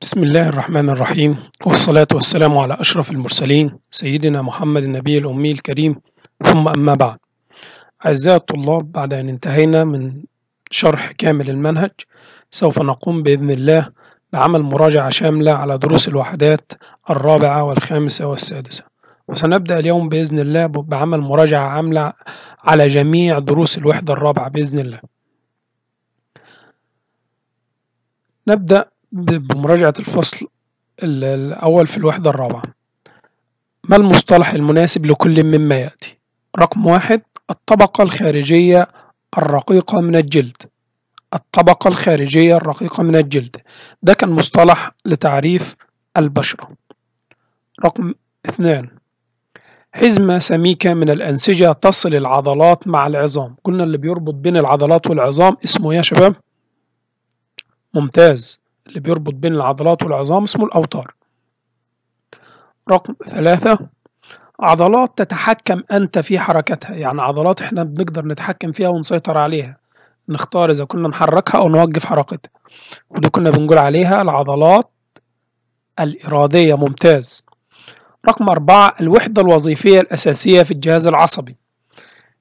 بسم الله الرحمن الرحيم والصلاة والسلام على أشرف المرسلين سيدنا محمد النبي الأمي الكريم ثم أما بعد أعزائي الطلاب بعد أن انتهينا من شرح كامل المنهج سوف نقوم بإذن الله بعمل مراجعة شاملة على دروس الوحدات الرابعة والخامسة والسادسة وسنبدأ اليوم بإذن الله بعمل مراجعة عاملة على جميع دروس الوحدة الرابعة بإذن الله نبدأ بمراجعة الفصل الأول في الوحدة الرابعة ما المصطلح المناسب لكل مما يأتي؟ رقم واحد الطبقة الخارجية الرقيقة من الجلد الطبقة الخارجية الرقيقة من الجلد ده كان مصطلح لتعريف البشرة رقم اثنان حزمة سميكة من الأنسجة تصل العضلات مع العظام قلنا اللي بيربط بين العضلات والعظام اسمه إيه يا شباب ممتاز اللي بيربط بين العضلات والعظام اسمه الأوتار رقم ثلاثة عضلات تتحكم أنت في حركتها يعني عضلات إحنا بنقدر نتحكم فيها ونسيطر عليها نختار إذا كنا نحركها أو نوقف حركتها ودي كنا بنقول عليها العضلات الإرادية ممتاز رقم أربعة الوحدة الوظيفية الأساسية في الجهاز العصبي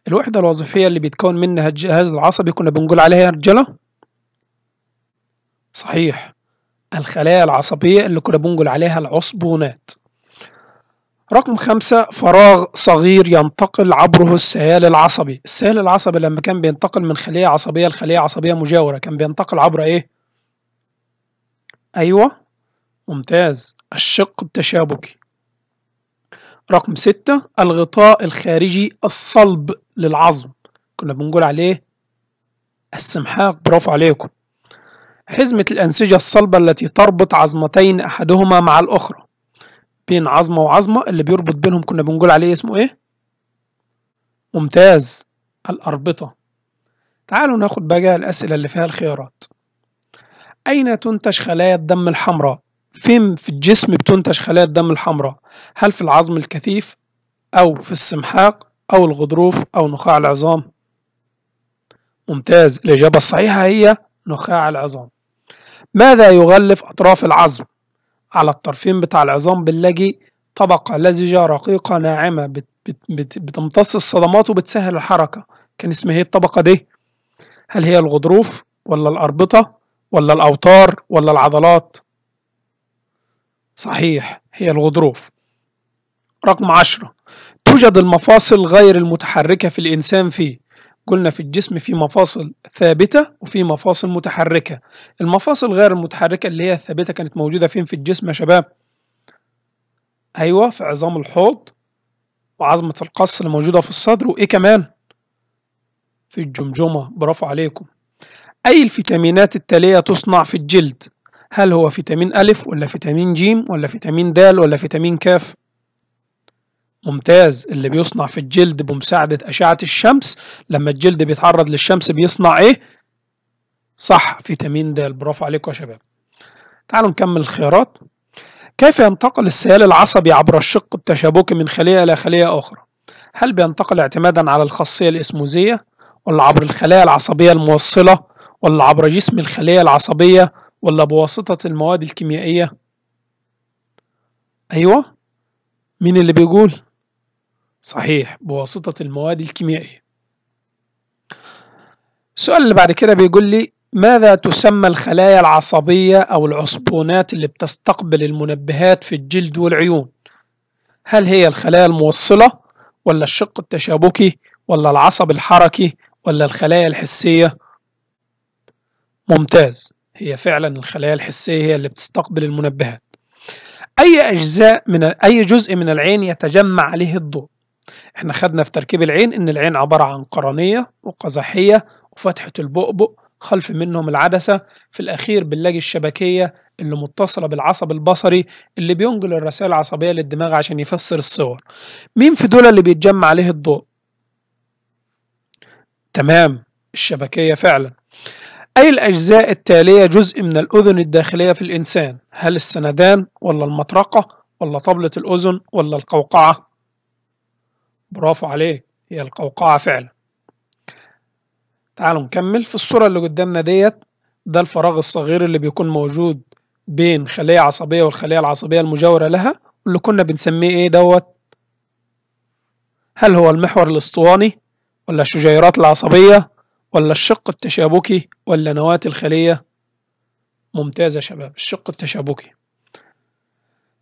الوحدة الوظيفية اللي بيتكون منها الجهاز العصبي كنا بنقول عليها رجلة صحيح الخلايا العصبية اللي كنا بنقول عليها العصبونات رقم خمسة فراغ صغير ينتقل عبره السيال العصبي السيال العصبي لما كان بينتقل من خلية عصبية لخلية عصبية مجاورة كان بينتقل عبر ايه؟ ايوه ممتاز الشق التشابكي رقم ستة الغطاء الخارجي الصلب للعظم كنا بنقول عليه السمحاق برافو عليكم حزمة الأنسجة الصلبة التي تربط عظمتين أحدهما مع الأخرى بين عظمة وعظمة اللي بيربط بينهم كنا بنقول عليه اسمه إيه؟ ممتاز الأربطة تعالوا ناخد بقى الأسئلة اللي فيها الخيارات أين تنتج خلايا الدم الحمراء؟ فين في الجسم بتنتج خلايا الدم الحمراء؟ هل في العظم الكثيف أو في السمحاق أو الغضروف أو نخاع العظام؟ ممتاز الإجابة الصحيحة هي نخاع العظام ماذا يغلف أطراف العظم؟ على الطرفين بتاع العظام باللاجي طبقة لزجة رقيقة ناعمة بتمتص الصدمات وبتسهل الحركة كان اسمها ايه الطبقة دي؟ هل هي الغضروف ولا الأربطة ولا الأوتار ولا العضلات؟ صحيح هي الغضروف رقم عشرة توجد المفاصل غير المتحركة في الإنسان فيه قلنا في الجسم في مفاصل ثابتة وفي مفاصل متحركة المفاصل غير المتحركة اللي هي الثابتة كانت موجودة فين في الجسم يا شباب أيوة في عظام الحوض وعظمة القص اللي موجودة في الصدر وإيه كمان في الجمجمة برافو عليكم أي الفيتامينات التالية تصنع في الجلد هل هو فيتامين ألف ولا فيتامين جيم ولا فيتامين د ولا فيتامين كاف ممتاز اللي بيصنع في الجلد بمساعدة أشعة الشمس لما الجلد بيتعرض للشمس بيصنع إيه؟ صح فيتامين د برافو عليكم يا شباب تعالوا نكمل الخيارات كيف ينتقل السيال العصبي عبر الشق التشابكي من خلية إلى خلية أخرى؟ هل بينتقل اعتمادا على الخاصية الإسموزية ولا عبر الخلايا العصبية الموصلة ولا عبر جسم الخلية العصبية ولا بواسطة المواد الكيميائية؟ أيوه مين اللي بيقول؟ صحيح بواسطة المواد الكيميائية السؤال اللي بعد كده بيقول لي ماذا تسمى الخلايا العصبية أو العصبونات اللي بتستقبل المنبهات في الجلد والعيون هل هي الخلايا الموصلة ولا الشق التشابكي ولا العصب الحركي ولا الخلايا الحسية ممتاز هي فعلا الخلايا الحسية هي اللي بتستقبل المنبهات أي أجزاء من أي جزء من العين يتجمع عليه الضوء احنا خدنا في تركيب العين ان العين عبارة عن قرنية وقزحية وفتحة البؤبؤ خلف منهم العدسة في الأخير بنلاقي الشبكية اللي متصلة بالعصب البصري اللي بينقل الرسائل العصبية للدماغ عشان يفسر الصور مين في دول اللي بيتجمع عليه الضوء تمام الشبكية فعلا أي الأجزاء التالية جزء من الأذن الداخلية في الإنسان هل السندان ولا المطرقة ولا طبلة الأذن ولا القوقعة برافو عليك هي القوقعة فعلا تعالوا نكمل في الصورة اللي قدامنا ديت ده الفراغ الصغير اللي بيكون موجود بين خلية عصبية والخلية العصبية المجاورة لها واللي كنا بنسميه ايه دوت هل هو المحور الاسطواني ولا الشجيرات العصبية ولا الشق التشابكي ولا نواة الخلية ممتازة يا شباب الشق التشابكي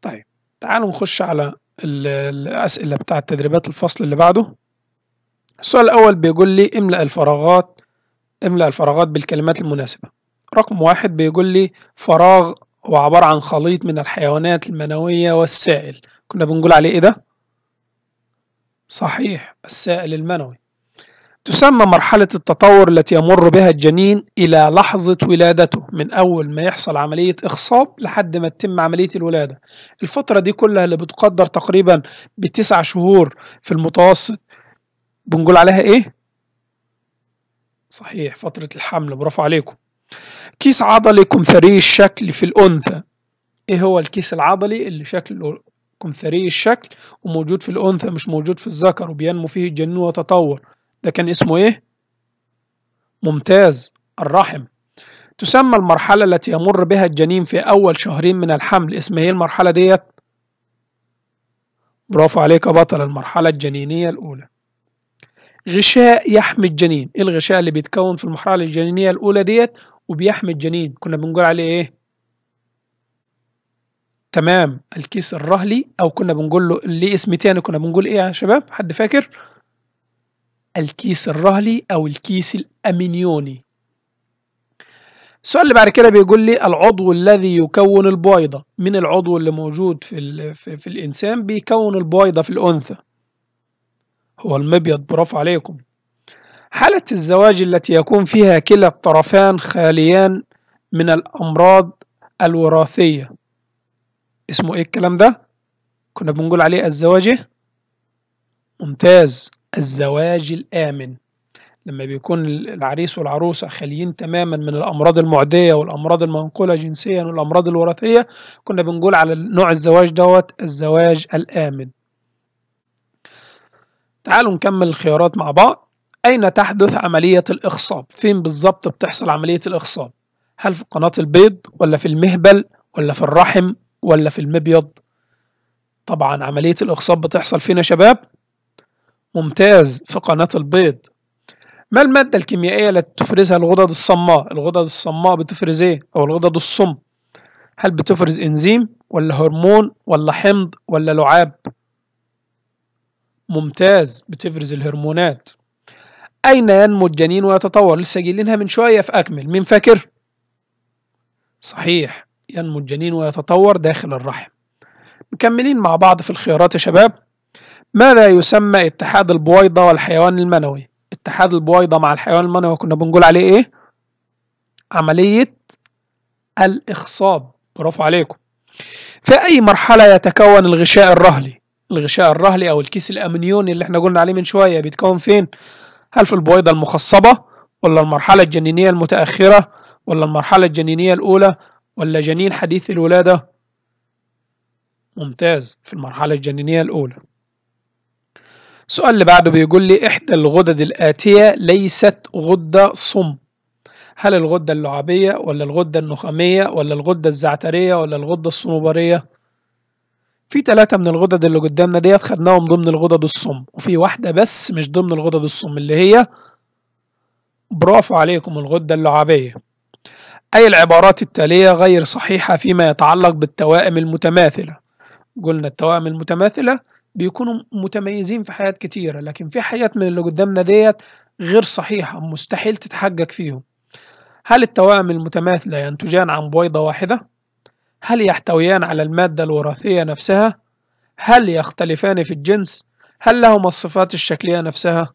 طيب تعالوا نخش على الأسئلة بتاع تدريبات الفصل اللي بعده السؤال الأول بيقول لي املأ الفراغات املأ الفراغات بالكلمات المناسبة رقم واحد بيقول لي فراغ هو عبارة عن خليط من الحيوانات المنوية والسائل كنا بنقول عليه إيه ده؟ صحيح السائل المنوي تسمى مرحلة التطور التي يمر بها الجنين إلى لحظة ولادته من أول ما يحصل عملية إخصاب لحد ما تتم عملية الولادة الفترة دي كلها اللي بتقدر تقريبا بتسع شهور في المتوسط بنقول عليها إيه؟ صحيح فترة الحمل برافو عليكم كيس عضلي كمثري الشكل في الأنثى إيه هو الكيس العضلي اللي شكله كمثري الشكل وموجود في الأنثى مش موجود في الذكر وبينمو فيه الجنين ويتطور ده كان اسمه إيه؟ ممتاز الرحم تسمى المرحلة التي يمر بها الجنين في أول شهرين من الحمل اسمها إيه المرحلة ديت؟ برافو عليك يا بطل المرحلة الجنينية الأولى غشاء يحمي الجنين إيه الغشاء اللي بيتكون في المرحلة الجنينية الأولى ديت وبيحمي الجنين كنا بنقول عليه إيه؟ تمام الكيس الرهلي أو كنا بنقول له ليه اسم تاني كنا بنقول إيه يا شباب؟ حد فاكر؟ الكيس الرهلي أو الكيس الأمينيوني السؤال اللي بعد كده بيقول لي العضو الذي يكون البويضة من العضو اللي موجود في, في, في الإنسان بيكون البويضة في الأنثى هو المبيض برافو عليكم حالة الزواج التي يكون فيها كلا الطرفان خاليان من الأمراض الوراثية اسمه ايه الكلام ده؟ كنا بنقول عليه الزواجة إيه؟ ممتاز الزواج الآمن لما بيكون العريس والعروسة خاليين تماما من الأمراض المعدية والأمراض المنقولة جنسيا والأمراض الوراثية كنا بنقول على نوع الزواج دوت الزواج الآمن تعالوا نكمل الخيارات مع بعض أين تحدث عملية الإخصاب؟ فين بالظبط بتحصل عملية الإخصاب؟ هل في قناة البيض ولا في المهبل ولا في الرحم ولا في المبيض؟ طبعا عملية الإخصاب بتحصل فينا شباب؟ ممتاز في قناة البيض ما المادة الكيميائية التي تفرزها الغدد الصماء الغدد الصماء بتفرز ايه او الغدد الصم هل بتفرز انزيم ولا هرمون ولا حمض ولا لعاب ممتاز بتفرز الهرمونات أين ينمو الجنين ويتطور لسه جايلينها من شوية في أكمل مين فاكر صحيح ينمو الجنين ويتطور داخل الرحم مكملين مع بعض في الخيارات يا شباب ماذا يسمى اتحاد البويضة والحيوان المنوي اتحاد البويضة مع الحيوان المنوي كنا بنقول عليه ايه عملية الإخصاب برافو عليكم في أي مرحلة يتكون الغشاء الرهلي الغشاء الرهلي أو الكيس الأمنيوني اللي احنا قلنا عليه من شوية بيتكون فين هل في البويضة المخصبة ولا المرحلة الجنينية المتأخرة ولا المرحلة الجنينية الأولى ولا جنين حديث الولادة ممتاز في المرحلة الجنينية الأولى السؤال اللي بعده بيقول لي إحدى الغدد الآتية ليست غدة صم هل الغدة اللعابية ولا الغدة النخامية ولا الغدة الزعترية ولا الغدة الصنوبرية في تلاتة من الغدد اللي قدامنا ديت خدناهم ضمن الغدد الصم وفي واحدة بس مش ضمن الغدد الصم اللي هي برافو عليكم الغدة اللعابية أي العبارات التالية غير صحيحة فيما يتعلق بالتوائم المتماثلة قلنا التوائم المتماثلة بيكونوا متميزين في حاجات كتيرة لكن في حاجات من اللي قدامنا ديت غير صحيحة مستحيل تتحقق فيهم هل التوائم المتماثلة ينتجان يعني عن بويضة واحدة؟ هل يحتويان على المادة الوراثية نفسها؟ هل يختلفان في الجنس؟ هل لهما الصفات الشكلية نفسها؟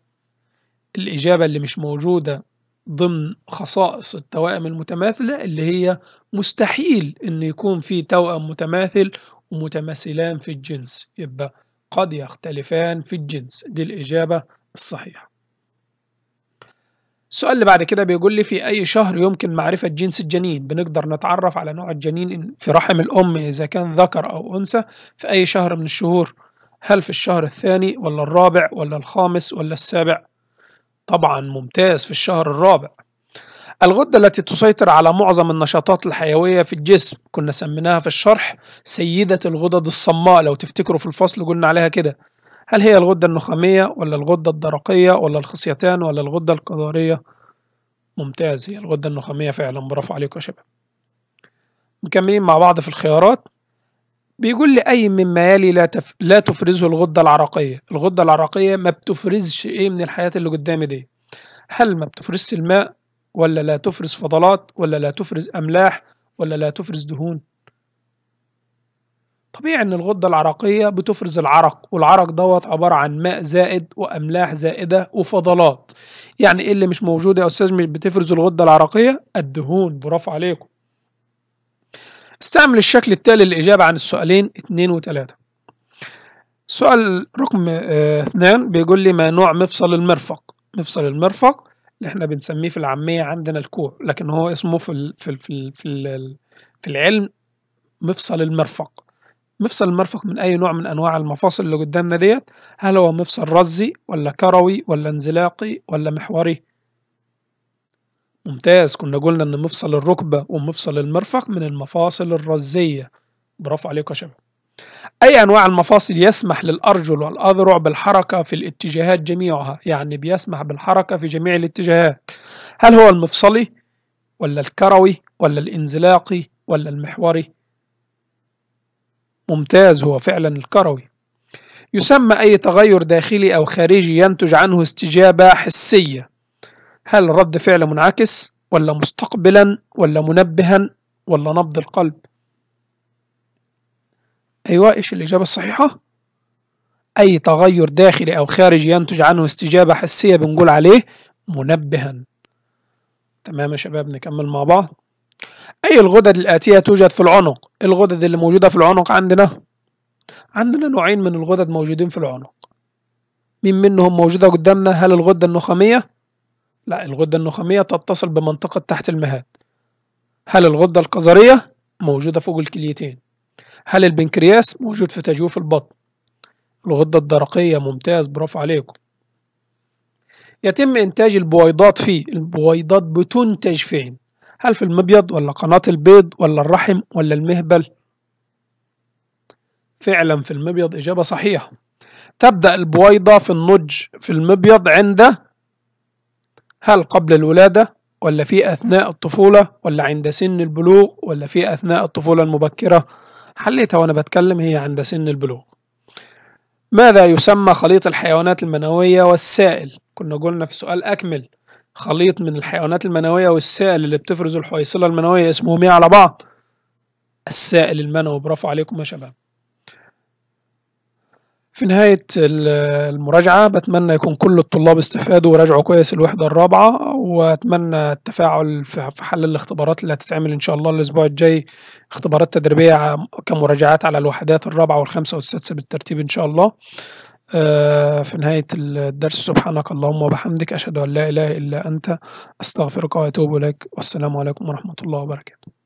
الإجابة اللي مش موجودة ضمن خصائص التوائم المتماثلة اللي هي مستحيل إن يكون في توأم متماثل ومتماثلان في الجنس يبقى قد يختلفان في الجنس دي الإجابة الصحيحة السؤال اللي بعد كده بيقول لي في أي شهر يمكن معرفة جنس الجنين بنقدر نتعرف على نوع الجنين في رحم الأم إذا كان ذكر أو أنثى في أي شهر من الشهور هل في الشهر الثاني ولا الرابع ولا الخامس ولا السابع طبعا ممتاز في الشهر الرابع الغدة التي تسيطر على معظم النشاطات الحيوية في الجسم كنا سميناها في الشرح سيدة الغدد الصماء لو تفتكروا في الفصل قلنا عليها كده هل هي الغدة النخامية ولا الغدة الدرقية ولا الخصيتان ولا الغدة الكظرية ممتاز هي الغدة النخامية فعلا برافو عليكم يا شباب مكملين مع بعض في الخيارات بيقول لي أي مما يلي لا, تف... لا تفرزه الغدة العرقية الغدة العرقية ما بتفرزش إيه من الحياة اللي قدامي دي هل ما بتفرزش الماء ولا لا تفرز فضلات ولا لا تفرز أملاح ولا لا تفرز دهون طبيعي ان الغدة العرقية بتفرز العرق والعرق دوت عبارة عن ماء زائد واملاح زائدة وفضلات يعني ايه اللي مش موجود يا استاذ بتفرز الغدة العرقية الدهون برافو عليكم استعمل الشكل التالي للإجابة عن السؤالين 2 و 3 سؤال رقم آه، اثنان بيقول لي ما نوع مفصل المرفق مفصل المرفق اللي احنا بنسميه في العاميه عندنا الكوع لكن هو اسمه في الـ في الـ في الـ في, الـ في العلم مفصل المرفق مفصل المرفق من اي نوع من انواع المفاصل اللي قدامنا ديت هل هو مفصل رزي ولا كروي ولا انزلاقي ولا محوري ممتاز كنا قلنا ان مفصل الركبه ومفصل المرفق من المفاصل الرزيه برافو عليكم يا شباب أي أنواع المفاصل يسمح للأرجل والأذرع بالحركة في الاتجاهات جميعها يعني بيسمح بالحركة في جميع الاتجاهات هل هو المفصلي ولا الكروي ولا الانزلاقي ولا المحوري ممتاز هو فعلا الكروي يسمى أي تغير داخلي أو خارجي ينتج عنه استجابة حسية هل رد فعل منعكس ولا مستقبلا ولا منبها ولا نبض القلب أيوة إيش الإجابة الصحيحة؟ أي تغير داخلي أو خارجي ينتج عنه استجابة حسية بنقول عليه منبها تمام يا شباب نكمل مع بعض أي الغدد الآتية توجد في العنق؟ الغدد اللي موجودة في العنق عندنا عندنا نوعين من الغدد موجودين في العنق مين منهم موجودة قدامنا؟ هل الغدة النخامية؟ لا الغدة النخامية تتصل بمنطقة تحت المهاد هل الغدة القذرية موجودة فوق الكليتين هل البنكرياس موجود في تجويف البطن الغدة الدرقية ممتاز برافو عليكم يتم إنتاج البويضات فيه البويضات بتنتج فين هل في المبيض ولا قناة البيض ولا الرحم ولا المهبل فعلا في المبيض إجابة صحيحة تبدأ البويضة في النضج في المبيض عند هل قبل الولادة ولا في أثناء الطفولة ولا عند سن البلوغ ولا في أثناء الطفولة المبكرة حليتها وأنا بتكلم هي عند سن البلوغ ماذا يسمى خليط الحيوانات المنوية والسائل؟ كنا قلنا في سؤال أكمل خليط من الحيوانات المنوية والسائل اللي بتفرز الحويصلة المنوية اسمهم ايه على بعض؟ السائل المنوي برافو عليكم يا شباب في نهاية المراجعة بتمنى يكون كل الطلاب استفادوا وراجعوا كويس الوحدة الرابعة وأتمنى التفاعل في حل الاختبارات اللي هتتعمل إن شاء الله الأسبوع الجاي اختبارات تدريبية كمراجعات على الوحدات الرابعة والخامسة والسادسة بالترتيب إن شاء الله آه، في نهاية الدرس سبحانك اللهم وبحمدك أشهد أن لا إله إلا أنت أستغفرك وأتوب إليك والسلام عليكم ورحمة الله وبركاته